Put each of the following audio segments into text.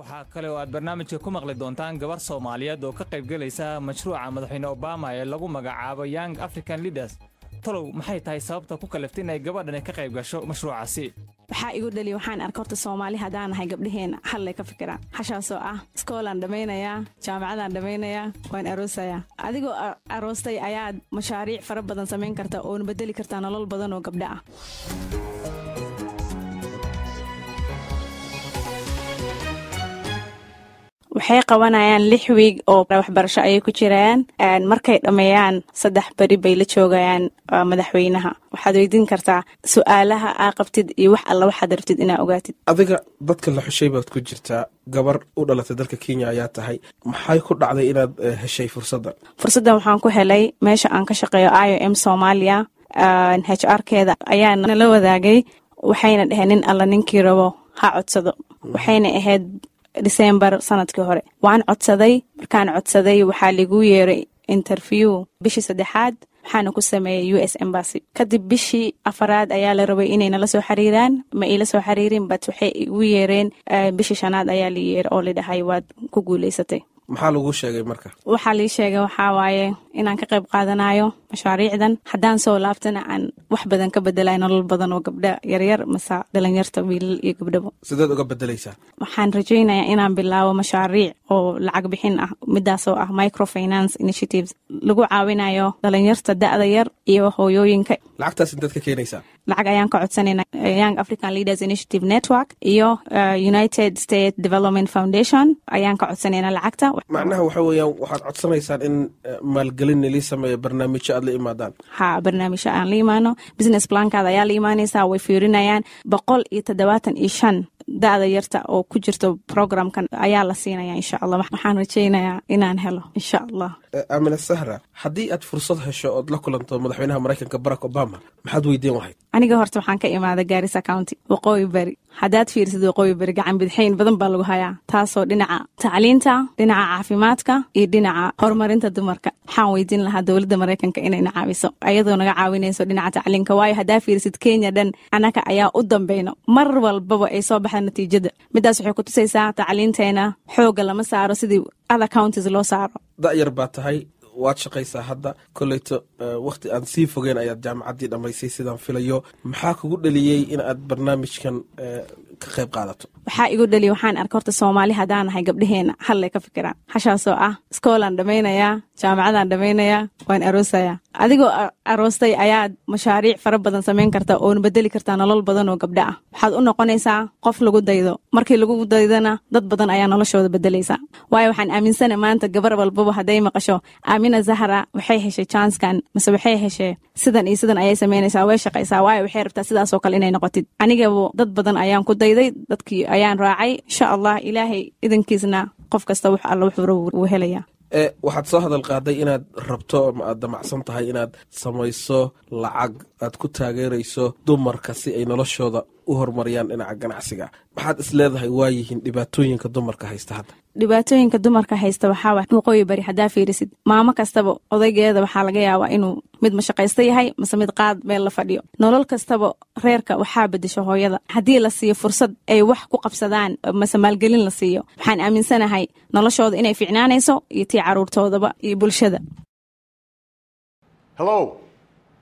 waxaa kale oo aad barnaamijka ku maqli doontaan gabar soomaaliyeed oo ka qayb qaybgelaysa mashruuca madaxweyne obama ee lagu magacaabo young african leaders talow maxay tahay sababta ku kalafta inay gabadhani ka qayb gasho mashruucaasi waxaa igu dhaliya waxaan arka horta soomaali haddaan ahay gabdhaheena hallay ka fikiraan xashaasoo ah iskoolaan dhammaynayaa jaamacadaan dhammaynayaa waan aroosayaa adigoo aroostay ayaad mashaariic fara badan samayn karta oona beddeli kartaa nolol badan oo gabdha ah waxay qabanayaan lix wiig oo waxbarasho ayay ku jiraan markay dhammeeyaan saddex beri bay la joogayaan madaxweynaha waxaad weydin kartaa su-aalaha aa qabtid iyo wax alla waxaad rabtid inaa ogaatid adiga dadka la xushay baad ku jirtaa gabar u dhalatay dalka kenya ayaa tahay maxay ku dhacday inaad eh, heshay fursaddan fursaddan waxaan ku helay meesha aan ka shaqeeyo i o m soomaaliya h r keeda ayaa nala wadaagay waxayna dheheen nin alla ninkii rabo ha codsado mm. waxayna ahayd disembar sanadkii hore waan codsaday markaan codsaday waxaa lagu yeeray interview bishii saddexaad waxaana ku sameeyey u s embassy kadib bishii afaraad ayaa la rabay inay nala soo xiriiraan ma ila soo xiriirin bat waxay igu yeereen eh, bishii shanaad ayaa la yeeray oo la dhahay waad ku guuleysatay maxaa lagu sheegay marka waxaa lii sheegay waxaa waaye inaan ka qayb qaadanayo mashaariicdan haddaan soo laabtana aan wax badan ka bedelay nolol badan oo gabdha yaryar mase dhalinyarta wiilal iyo gabdhabo sideed uga bedelaysaa waxaan rajaynayaa inaan bilaabo mashaariic oo lacag bixin ah midaasoo ah microfinance initiatives lagu caawinayo dhalinyarta da yar iyo hooyooyinka lacagtaas inteed ka keenaysaa lacag ayaan ka codsanayna eh, young african leaders initiative network iyo eh, united state development foundation ayaan ka codsanayna lacagta macnaha waxa weeyaan waxaad codsanaysaan in eh, maalgelin nili sameeya barnaamijyo aad la imaadaan ha barnaamijyo aan la imaano business plankaada ayaa la imaaneysaa way fiirinayaan boqol iyo toddobaatan iyo shan da-da yarta oo ku jirto programkan ayaa la siinaya insha allah waxaan rajeynayaa inaan helo insha allah eh, amina sahra haddii aad fursad hesho ood la kulanto madaxweynaha maraykanka barack obama maxaad weydiin lahayd aniga horta waxaan ka imaada gaarisa county waqooyi beri haddaad fiirsid waqooyi beri gacan bidixayn badan baa lagu hayaa taasoo dhinaca tacliinta dhinaca caafimaadka iyo dhinaca horumarinta dumarka waxaan weydiin lahaa dowladda maraykanka inayna caawiso ayadoo naga caawinayso dhinaca tacliinka waayo haddaa fiirsid kenya dhan annaga ayaa u dambayno mar walbaba ay soo baxda natiijada midaas waxay ku tusaysaa tacliinteena xoogga lama saaro sidii other counties loo saaro da'yar baa tahay waad shaqaysaa hadda koleyto eh, wakhti aan sii fogeyn ayaad jaamacaddii dhammaysay sidaan filayo maxaa kugu dhaliyey in aad barnaamijkan eh, ka qayb qaadato waxaa igu dhali waxaan arka horta soomaali haddaan nahay gabdhaheena hallay ka fikiraan hashaasoo ah iskoolaan dhammaynayaa jaamacadaan dhammaynayaa waan aroosaya adigoo aroostay ayaad mashaariic fara badan samayn kartaa oona bedeli kartaa nolol badan oo gabdha ah waxaad u noqonaysaa qof lagu daydo markii lagu daydana dad badan ayaa noloshooda bedelaysa waayo waxaan aaminsana maanta gabar walbaba hadday maqasho aamina zahra waxay heshay janskan mase waxay heshay sidan iyo sidan ayay samaynaysaa way shaqaysaa waayo waxay rabtaa sidaasoo kale inay noqotid anigaba dad badan ayaan ku day dayday dadkii ayaan raacay insha allah ilaahay idinkiisna qof kasta wax alla wuxuura wuu helayaa eh, waxaad soo hadal qaaday inaad rabto ma aad damacsan tahay inaad samayso lacag aad ku taageerayso dumarka si ay noloshooda u horumariyaan dhinaca ganacsiga maxaad is leedahay waa yihiin dhibaatooyinka dumarka haysta hadda dhibaatooyinka dumarka haysta waxaa waqooyi bari haddaa fiirisid maamo kastaba odaygeeda waxaa laga yaabaa inuu mid mashaqaysta yahay mase mid qaad meel la fadhiyo nolol kastaba reerka waxaa bedesho hooyada haddii la siiyo fursad ay wax ku qabsadaan mase maalgelin la siiyo waxaan aaminsanahay noloshooda inay fiicnaanayso iyo tii caruurtoodaba iyo bulshada Hello,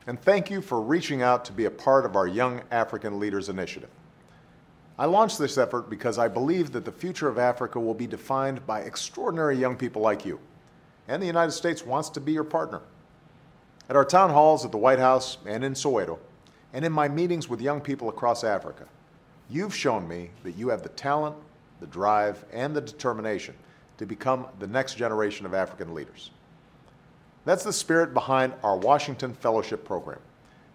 and thank you for reaching out to be a part of our Young African Leaders Initiative. I launched this effort because I believe that the future of Africa will be defined by extraordinary young people like you. And the United States wants to be your partner. At our town halls at the White House and in Soweto, and in my meetings with young people across Africa, you've shown me that you have the talent, the drive, and the determination to become the next generation of African leaders. That's the spirit behind our Washington Fellowship Program,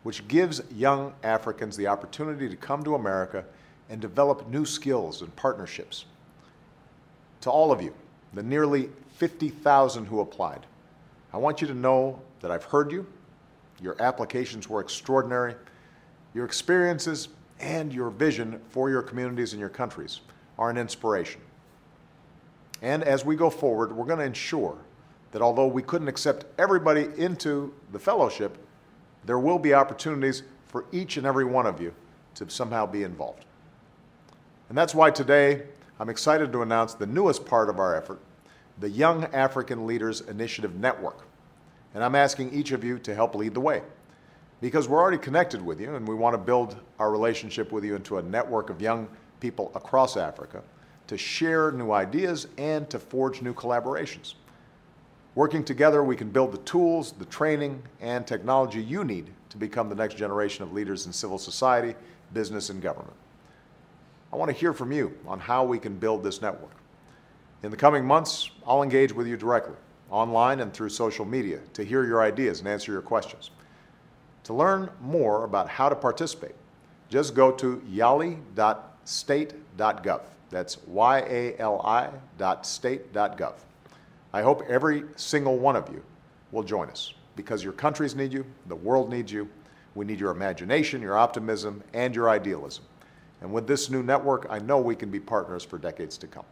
which gives young Africans the opportunity to come to America and develop new skills and partnerships. To all of you, the nearly 50,000 who applied, I want you to know that I've heard you. Your applications were extraordinary. Your experiences and your vision for your communities and your countries are an inspiration. And as we go forward, we're going to ensure that although we couldn't accept everybody into the fellowship, there will be opportunities for each and every one of you to somehow be involved. And that's why today I'm excited to announce the newest part of our effort, the Young African Leaders Initiative Network. And I'm asking each of you to help lead the way because we're already connected with you and we want to build our relationship with you into a network of young people across Africa to share new ideas and to forge new collaborations. Working together, we can build the tools, the training, and technology you need to become the next generation of leaders in civil society, business, and government. I want to hear from you on how we can build this network. In the coming months, I'll engage with you directly, online and through social media, to hear your ideas and answer your questions. To learn more about how to participate, just go to yali.state.gov. That's y-a-l-i.state.gov. I hope every single one of you will join us because your countries need you, the world needs you. We need your imagination, your optimism, and your idealism. And with this new network, I know we can be partners for decades to come.